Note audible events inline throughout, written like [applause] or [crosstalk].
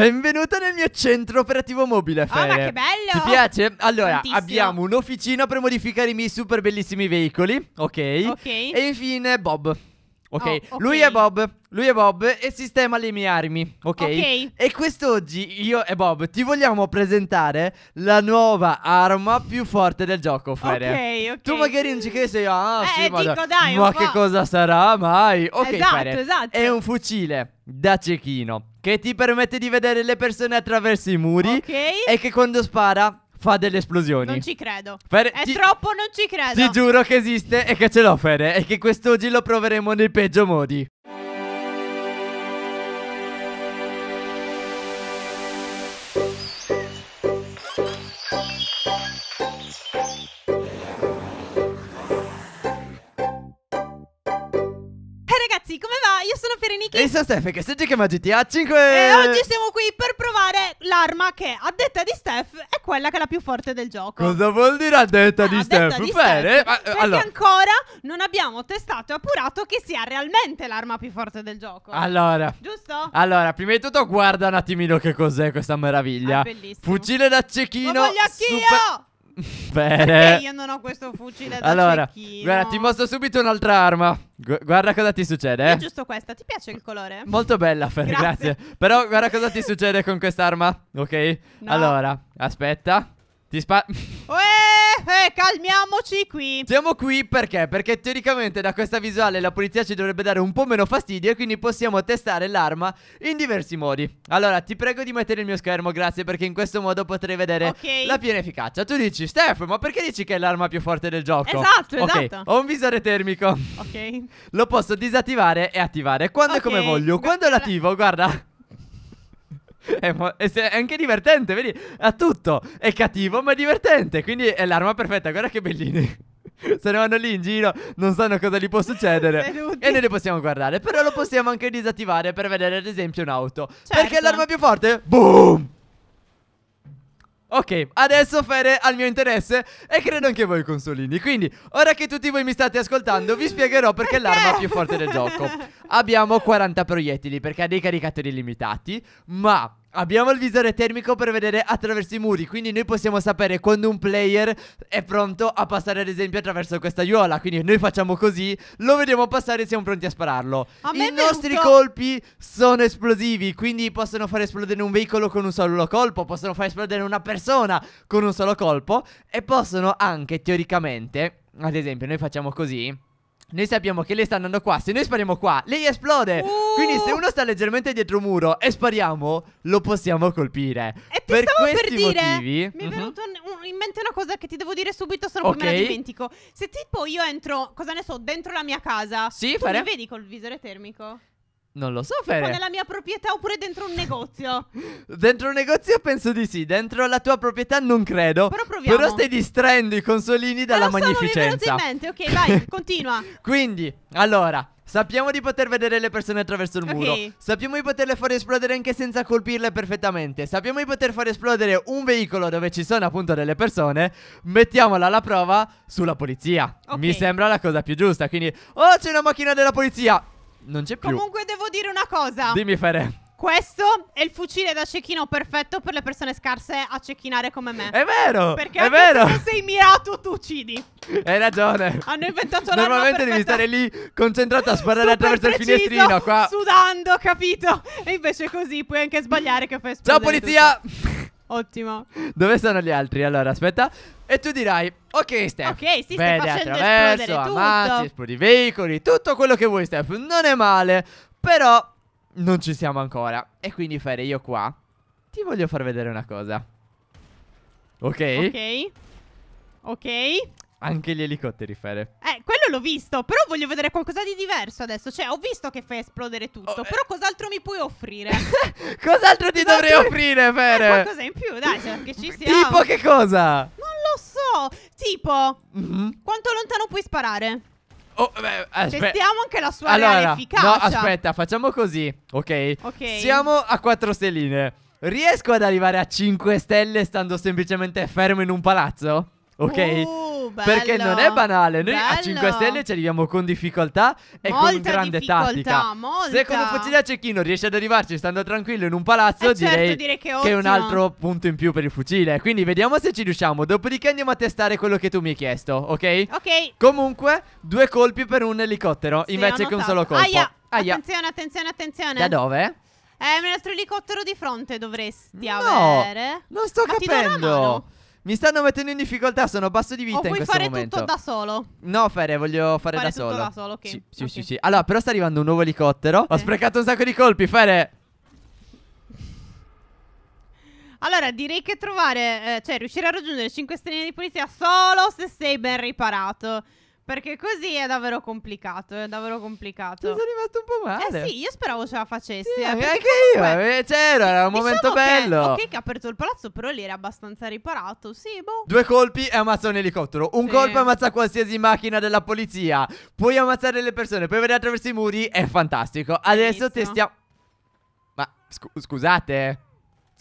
Benvenuta nel mio centro operativo mobile, Fede. Oh, ah, ma che bello! Ti piace? Allora, Tantissimo. abbiamo un'officina per modificare i miei super bellissimi veicoli, ok? Ok. E infine Bob, Ok, oh, okay. Lui, è Bob, lui è Bob e sistema le mie armi, okay? ok? E quest'oggi io e Bob ti vogliamo presentare la nuova arma più forte del gioco, Fede. Ok, ok. Tu magari non ci credi sei, ah eh, sì, dico, ma, dai, ma che cosa sarà mai? Ok, esatto, Fede, esatto. è un fucile da cecchino che ti permette di vedere le persone attraverso i muri Ok. e che quando spara fa delle esplosioni. Non ci credo. Fede, è ti, troppo, non ci credo. Ti giuro che esiste e che ce l'ho, Fede. E che quest'oggi lo proveremo nei peggio modi. ragazzi, come va? Io sono Fereniki E sono Steph che si chiama GTA 5 E oggi siamo qui per provare l'arma che a detta di Steph è quella che è la più forte del gioco Cosa vuol dire a detta ah, eh, di a Steph? Detta di Steph ma, perché eh, allora... ancora non abbiamo testato e appurato che sia realmente l'arma più forte del gioco Allora Giusto? Allora, prima di tutto guarda un attimino che cos'è questa meraviglia ah, Fucile da cecchino Ma voglio anch'io! Super... [laughs] Bene. io non ho questo fucile da Allora, cecchino. guarda, ti mostro subito un'altra arma. Gu guarda cosa ti succede, eh. È giusto questa. Ti piace il colore? Molto bella, [laughs] Fer, grazie. grazie. Però guarda cosa ti succede con quest'arma, ok? No. Allora, aspetta. Ti spa... Uè! eh, eh, calmiamoci qui Siamo qui perché? Perché teoricamente da questa visuale la polizia ci dovrebbe dare un po' meno fastidio E quindi possiamo testare l'arma in diversi modi Allora, ti prego di mettere il mio schermo, grazie Perché in questo modo potrei vedere okay. la piena efficacia Tu dici, Steph, ma perché dici che è l'arma più forte del gioco? Esatto, okay. esatto Ho un visore termico Ok Lo posso disattivare e attivare quando e come voglio Quando l'attivo, guarda è, è, anche divertente, vedi? Ha tutto. È cattivo, ma è divertente. Quindi è l'arma perfetta. Guarda che bellini. [laughs] Se ne vanno lì in giro, non sanno cosa gli può succedere. e noi li possiamo guardare. Però lo possiamo anche disattivare per vedere, ad esempio, un'auto. Certo. Perché è l'arma più forte? Boom! Ok, adesso Fede al mio interesse e credo anche voi consolini. Quindi, ora che tutti voi mi state ascoltando, vi spiegherò perché è l'arma più forte del gioco. Abbiamo 40 proiettili perché ha dei caricatori limitati, ma Abbiamo il visore termico per vedere attraverso i muri Quindi noi possiamo sapere quando un player è pronto a passare ad esempio attraverso questa aiuola Quindi noi facciamo così, lo vediamo passare e siamo pronti a spararlo a I nostri venuto... colpi sono esplosivi Quindi possono far esplodere un veicolo con un solo colpo Possono far esplodere una persona con un solo colpo E possono anche teoricamente, ad esempio noi facciamo così noi sappiamo che lei sta andando qua Se noi spariamo qua Lei esplode uh! Quindi se uno sta leggermente dietro un muro E spariamo Lo possiamo colpire E ti per stavo per dire motivi, Mi è mhm. uh -huh. in mente una cosa Che ti devo dire subito Solo okay. che me la dimentico Se tipo io entro Cosa ne so Dentro la mia casa Sì Tu fare... mi vedi col visore termico? Non lo so, Fede. Tipo nella mia proprietà oppure dentro un negozio? [laughs] dentro un negozio penso di sì, dentro la tua proprietà non credo. Però proviamo. Però stai distraendo i consolini dalla lo magnificenza. So, mi è in mente, ok, vai, [laughs] continua. Quindi, allora, Sappiamo di poter vedere le persone attraverso il muro. Okay. Sappiamo di poterle far esplodere anche senza colpirle perfettamente. Sappiamo di poter far esplodere un veicolo dove ci sono appunto delle persone. Mettiamola alla prova sulla polizia. Okay. Mi sembra la cosa più giusta. Quindi, oh, c'è una macchina della polizia. Non c'è più. Comunque devo dire una cosa. Dimmi, Fere. Questo è il fucile da cecchino perfetto per le persone scarse a cecchinare come me. È vero! Perché è vero. se sei mirato, tu uccidi. Hai ragione. Hanno inventato la Normalmente devi stare lì concentrato a sparare attraverso preciso, il finestrino. Qua. Sudando, capito? E invece è così puoi anche sbagliare che fai esplodere. Ciao, polizia! Tutto. Ottimo. Dove sono gli altri? Allora, aspetta. E tu dirai, ok Steph, Ok, sì, stai vedi facendo attraverso, esplodere tutto. ammazzi, esplodi veicoli, tutto quello che vuoi Steph, non è male, però non ci siamo ancora. E quindi Fere, io qua ti voglio far vedere una cosa. Ok? Ok. Ok. Anche gli elicotteri, Fere. Eh, quello l'ho visto, però voglio vedere qualcosa di diverso adesso. Cioè, ho visto che fai esplodere tutto, Oh, eh. però cos'altro mi puoi offrire? [laughs] cos'altro ti dovrei Cos'altro- offrire, Eh, Fere? qualcosa in più, dai, cioè, che ci siamo. Tipo che cosa? No, tipo mm -hmm. Quanto lontano puoi sparare? Oh, eh, beh, eh, Testiamo anche la sua allora, efficacia No aspetta facciamo così okay. ok Siamo a 4 stelline Riesco ad arrivare a 5 stelle stando semplicemente fermo in un palazzo? ok? Uh, Perché non è banale, noi bello. a 5 stelle ci arriviamo con difficoltà e molta con grande tattica. Molta. Se con un fucile a cecchino riesce ad arrivarci stando tranquillo in un palazzo, eh certo, direi certo, dire che, che, è un altro punto in più per il fucile. Quindi vediamo se ci riusciamo. Dopodiché andiamo a testare quello che tu mi hai chiesto, ok? Ok. Comunque, due colpi per un elicottero sì, invece che un solo colpo. Aia. Aia. Attenzione, attenzione, attenzione. Da dove? È un altro elicottero di fronte dovresti no, avere. Non sto Ma capendo. Mi stanno mettendo in difficoltà, sono basso di vita o in questo momento. puoi fare tutto da solo? No, Fere, voglio fare, fare da solo. Fare tutto da solo, ok. Sì, sì, okay. sì, sì. Allora, però sta arrivando un nuovo elicottero. Okay. Ho sprecato un sacco di colpi, Fere. Allora, direi che trovare, eh, cioè riuscire a raggiungere 5 stelle di polizia solo se sei ben riparato. Perché così è davvero complicato, è davvero complicato. Ti sono rimasto un po' male. Eh sì, io speravo ce la facessi. Sì, eh, anche comunque... io, eh, c'era, era un diciamo momento bello. Che, ok che ha aperto il palazzo, però lì era abbastanza riparato, sì, boh. Due colpi e ammazza un elicottero, un sì. colpo e ammazza qualsiasi macchina della polizia. Puoi ammazzare le persone, puoi vedere attraverso i muri, è fantastico. Adesso Benissimo. te Ma scu scusate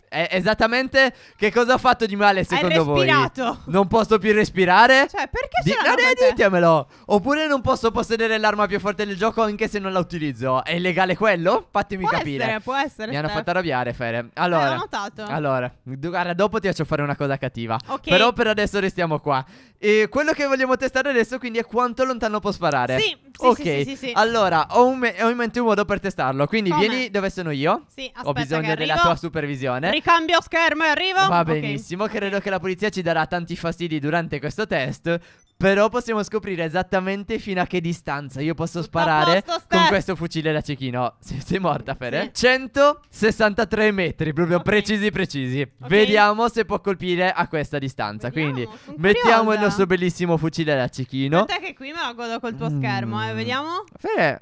è esattamente che cosa ho fatto di male secondo voi? Ho respirato. Voi? Non posso più respirare? Cioè, perché di- sono di- ditemelo. Oppure non posso possedere l'arma più forte del gioco anche se non la utilizzo. È illegale quello? Fatemi può capire. Essere, può essere. Mi Steph. hanno fatto arrabbiare, Fere. Allora. Eh, notato. Allora, guarda, dopo ti faccio fare una cosa cattiva. Ok. Però per adesso restiamo qua. E quello che vogliamo testare adesso quindi è quanto lontano può sparare. Sì. Sì, ok, sì, sì, sì allora ho, me- ho, in mente un modo per testarlo. Quindi Come? vieni dove sono io. Sì, aspetta. Ho bisogno della tua supervisione ricambio schermo e arrivo. Va okay. benissimo, credo che la polizia ci darà tanti fastidi durante questo test. Però possiamo scoprire esattamente fino a che distanza io posso Tutto sparare posto, con questo fucile da cecchino. Sei, sei morta, Fere. Sì. 163 metri, proprio okay. precisi, precisi. Okay. Vediamo se può colpire a questa distanza. Vediamo, Quindi mettiamo curiosa. il nostro bellissimo fucile da cecchino. Aspetta che qui me la godo col tuo mm. schermo, eh. Mm. Vediamo. Fere,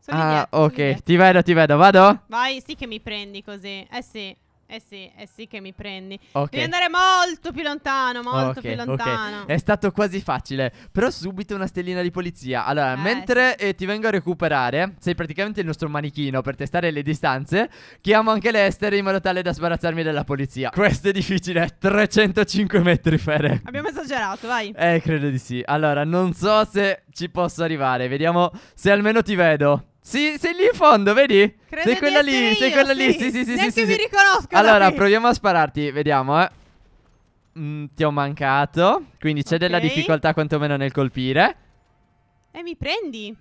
sono ah, indietro, ok, ti vedo, ti vedo, vado? Vai, sì che mi prendi così, eh sì eh sì, eh sì che mi prendi. Okay. Devi andare molto più lontano, molto okay, più lontano. Okay. È stato quasi facile, però subito una stellina di polizia. Allora, eh, mentre sì. eh, ti vengo a recuperare, sei praticamente il nostro manichino per testare le distanze, chiamo anche l'estero in modo tale da sbarazzarmi della polizia. Questo è difficile, 305 metri Fere. [laughs] Abbiamo esagerato, vai. Eh, credo di sì. Allora, non so se ci posso arrivare, vediamo se almeno ti vedo. Sì, sei lì in fondo, vedi? Credo sei quella lì, io, sei quella sì. lì. Sì, sì, sì. Neanche sì, mi sì. riconosco. Allora, qui. proviamo a spararti, vediamo, eh. Mm, ti ho mancato. Quindi c'è okay. della difficoltà quantomeno nel colpire. E mi prendi?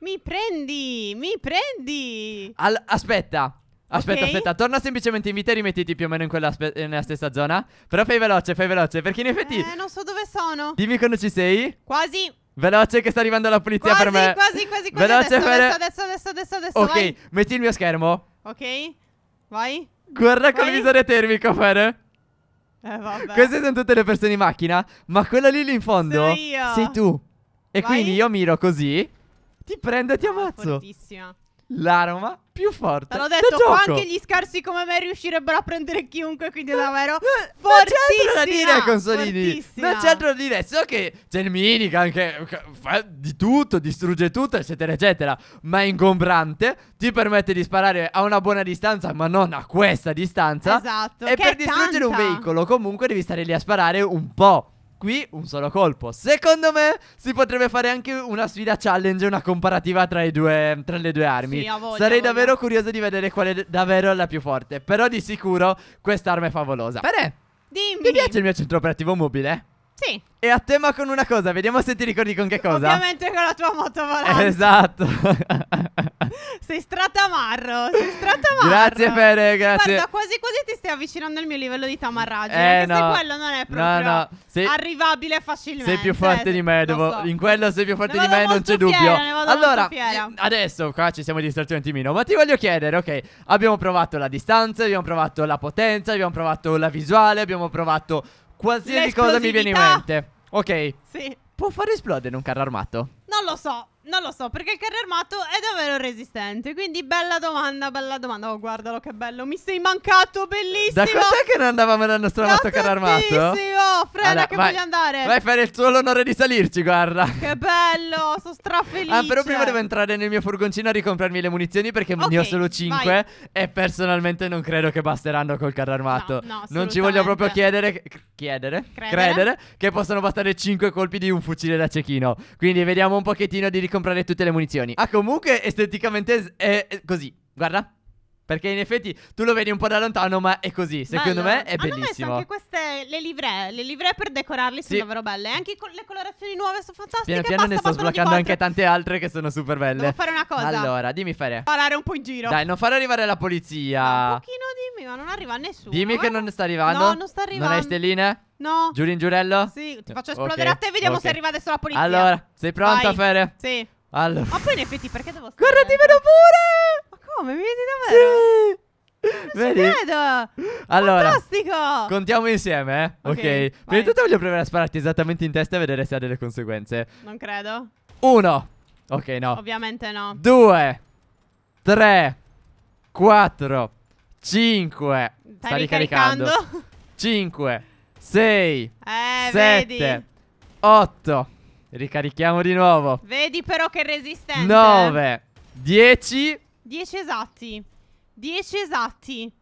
Mi prendi? Mi prendi? All aspetta. Aspetta, okay. aspetta, torna semplicemente in vita e rimettiti più o meno in quella nella stessa zona. Però fai veloce, fai veloce, perché in effetti... Eh, non so dove sono. Dimmi quando ci sei. Quasi. Veloce che sta arrivando la polizia quasi, per me. Quasi, quasi, quasi. Veloce adesso, per... adesso, adesso, adesso, adesso. Ok, vai. metti il mio schermo. Ok, vai. Guarda vai. col visore termico, Fer. Eh, vabbè. Queste sono tutte le persone in macchina, ma quella lì lì in fondo sei tu. E vai. quindi io miro così, ti prendo e ti ah, ammazzo. Fortissima l'aroma più forte. L'ho detto, qua anche gli scarsi come me riuscirebbero a prendere chiunque, quindi davvero no, eh, Non c'è altro da dire, Consolini. Fortissima. Non c'è altro da dire, so che c'è il Gelmini che anche fa di tutto, distrugge tutto, eccetera, eccetera, ma è ingombrante, ti permette di sparare a una buona distanza, ma non a questa distanza. Esatto. E per distruggere tanta. un veicolo comunque devi stare lì a sparare un po' qui un solo colpo. Secondo me si potrebbe fare anche una sfida challenge, una comparativa tra, due, tra le due armi. Sì, voglia, Sarei davvero curioso di vedere quale è davvero la più forte. Però di sicuro quest'arma è favolosa. Pere, dimmi. Ti piace il mio centro operativo mobile? Sì. E a tema con una cosa, vediamo se ti ricordi con che cosa. Ovviamente con la tua moto volante. Esatto. [laughs] [laughs] sei stratamarro, sei stratamarro. grazie Fede, grazie. Guarda, quasi quasi ti stai avvicinando al mio livello di tamarraggio. Eh, no. se quello non è proprio no, no. Sei, arrivabile facilmente. Sei più forte di me, devo, so. in quello sei più forte di me, non c'è dubbio. allora, eh, adesso qua ci siamo distratti un attimino, ma ti voglio chiedere, ok, abbiamo provato la distanza, abbiamo provato la potenza, abbiamo provato la visuale, abbiamo provato qualsiasi cosa mi viene in mente. Ok. Sì. Può far esplodere un carro armato? Non lo so. Non lo so, perché il carro armato è davvero resistente. Quindi bella domanda, bella domanda. Oh, guardalo che bello, mi sei mancato, bellissimo. Da quant'è che non andavamo nella nostra moto carro armato? Sì, Sì no, frena allora, che vai, voglio andare. Vai a fare il tuo onore di salirci, guarda. Che bello, sono strafelice. Ah, però prima devo entrare nel mio furgoncino a ricomprarmi le munizioni perché okay, ne ho solo 5 vai. e personalmente non credo che basteranno col carro armato. No, no non ci voglio proprio chiedere chiedere, credere. credere che possano bastare 5 colpi di un fucile da cecchino. Quindi vediamo un pochettino di ricomprare tutte le munizioni. Ah, comunque esteticamente è così. Guarda. Perché in effetti tu lo vedi un po' da lontano, ma è così. Secondo Bello. me è bellissimo. Hanno anche queste le livree, le livree per decorarli sono davvero belle. Anche con le colorazioni nuove sono fantastiche. Piano piano basta, ne sto sbloccando anche tante altre che sono super belle. Devo fare una cosa. Allora, dimmi fare. Parare un po' in giro. Dai, non far arrivare la polizia. un pochino dimmi, ma non arriva nessuno. Dimmi eh? che non sta arrivando. No, non sta arrivando. Non hai stelline? No. Giuri in giurello? Sì, ti faccio esplodere okay. a te e vediamo okay. se arriva adesso la polizia. Allora, sei pronta, Vai. Fere? Sì. Allora. Ma poi in effetti perché devo stare? Guarda, ti vedo pure! vedi? Credo. Allora, Fantastico. Contiamo insieme, eh? Ok. okay Prima di tutto voglio provare a spararti esattamente in testa e vedere se ha delle conseguenze. Non credo. Uno. Ok, no. Ovviamente no. Due. Tre. Quattro. Cinque. Stai Sta ricaricando. ricaricando. Cinque. Sei. Eh, sette. Vedi. Otto. Ricarichiamo di nuovo. Vedi però che resistenza. Eh. Nove. Dieci. Dieci esatti. Dieci esatti.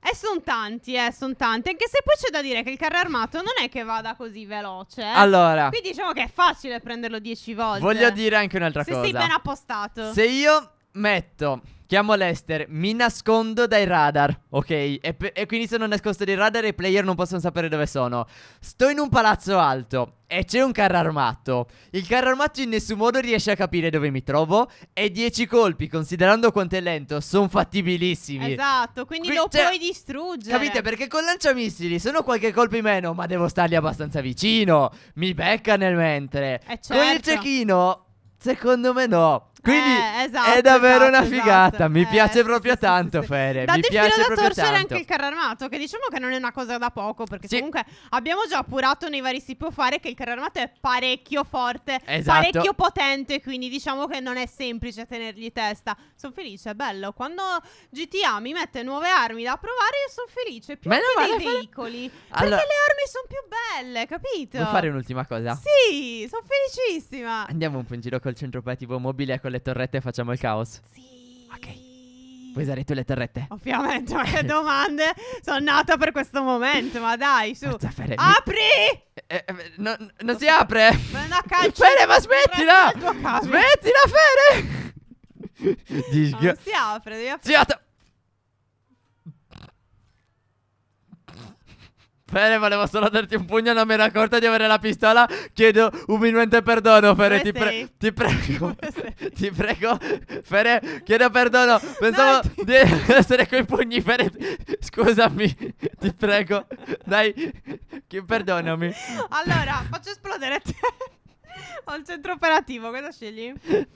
E eh, sono tanti, eh, sono tanti. Anche se poi c'è da dire che il carro armato non è che vada così veloce. Eh? Allora. Qui diciamo che è facile prenderlo 10 volte. Voglio dire anche un'altra se cosa. Se sei ben appostato. Se io metto Chiamo Lester, mi nascondo dai radar, ok? E, e, quindi sono nascosto dai radar e i player non possono sapere dove sono. Sto in un palazzo alto e c'è un carro armato. Il carro armato in nessun modo riesce a capire dove mi trovo e 10 colpi, considerando quanto è lento, sono fattibilissimi. Esatto, quindi Qui, lo cioè, puoi distruggere. Capite? Perché con lanciamissili sono qualche colpo in meno, ma devo stargli abbastanza vicino. Mi becca nel mentre. Eh certo. Con il certo. cecchino, secondo me no. Quindi eh, esatto, è davvero esatto, una figata. Esatto. Mi eh, piace sì, proprio sì, tanto, sì, Fere. Da mi piace filo da torcere tanto. anche il carro armato, che diciamo che non è una cosa da poco, perché comunque abbiamo già appurato nei vari si può fare che il carro armato è parecchio forte, esatto. parecchio potente, quindi diciamo che non è semplice tenergli testa. Sono felice, è bello. Quando GTA mi mette nuove armi da provare, io sono felice. Più che vale dei fare... veicoli. Allora... Perché le armi sono più belle, capito? Vuoi fare un'ultima cosa? Sì, sono felicissima. Andiamo un po' in giro col centro operativo mobile con ecco, con le torrette facciamo il caos? Sì. Ok. Vuoi usare tu le torrette? Ovviamente, ma che [laughs] domande! Sono nata per questo momento, ma dai, su. Forza, Fere, Apri! Eh, eh, eh no, no, non si apre! Ma una Fere, ma smettila! Smettila, Fere! non si apre, devi aprire. Sì, Fere, volevo solo darti un pugno, non mi ero accorta di avere la pistola. Chiedo umilmente perdono, Fere. Ti, pre- ti, prego. ti prego. Fere, chiedo perdono. Pensavo no, ti... di essere coi pugni, Fere. Scusami, ti prego. Dai, perdonami. Allora, faccio esplodere te. Ho il centro operativo, cosa scegli?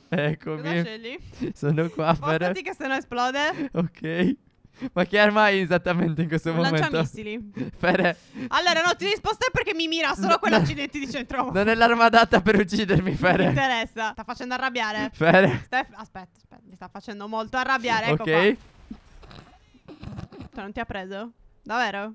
Eccomi. Cosa scegli? Sono qua, Fere. Spostati che se no esplode. Ok. [laughs] Ma che è ormai esattamente in questo un momento? missili. [laughs] Fede. Allora, no, ti risposta è perché mi mira solo no, quell'accidente no, di centro. Non è l'arma adatta per uccidermi, Fede. Mi interessa. Sta facendo arrabbiare. Fede. Steph, aspetta, aspetta, mi sta facendo molto arrabbiare. Ecco ok. Qua. Cioè, non ti ha preso? Davvero?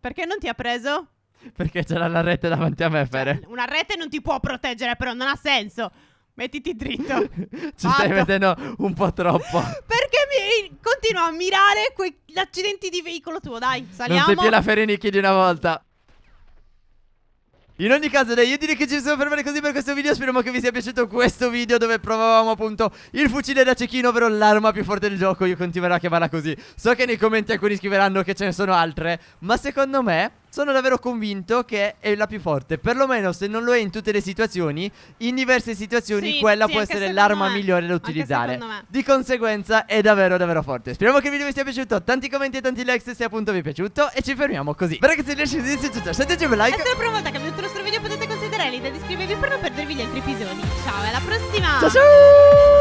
Perché non ti ha preso? Perché c'era la rete davanti a me, cioè, Fede. Cioè, una rete non ti può proteggere, però non ha senso. Mettiti dritto. [laughs] Ci Fatto. stai vedendo un po' troppo. Perché? perché mi continuo a mirare gli accidenti di veicolo tuo? Dai, saliamo. Non sei più la Ferenicchi di una volta. In ogni caso dai io direi che ci siamo fermati così per questo video Speriamo che vi sia piaciuto questo video dove provavamo appunto il fucile da cecchino Ovvero l'arma più forte del gioco Io continuerò a chiamarla così So che nei commenti alcuni scriveranno che ce ne sono altre Ma secondo me sono davvero convinto che è la più forte. Perlomeno se non lo è in tutte le situazioni, in diverse situazioni sì, quella sì, può essere l'arma migliore da utilizzare. Di conseguenza è davvero davvero forte. Speriamo che il video vi sia piaciuto. Tanti commenti e tanti like se appunto vi è piaciuto. E ci fermiamo così. Per ragazzi, lasciate un like. E Se è la prima volta che avete il nostro video potete considerare l'idea di iscrivervi per non perdervi gli altri episodi. Ciao, alla prossima! Ciao ciao!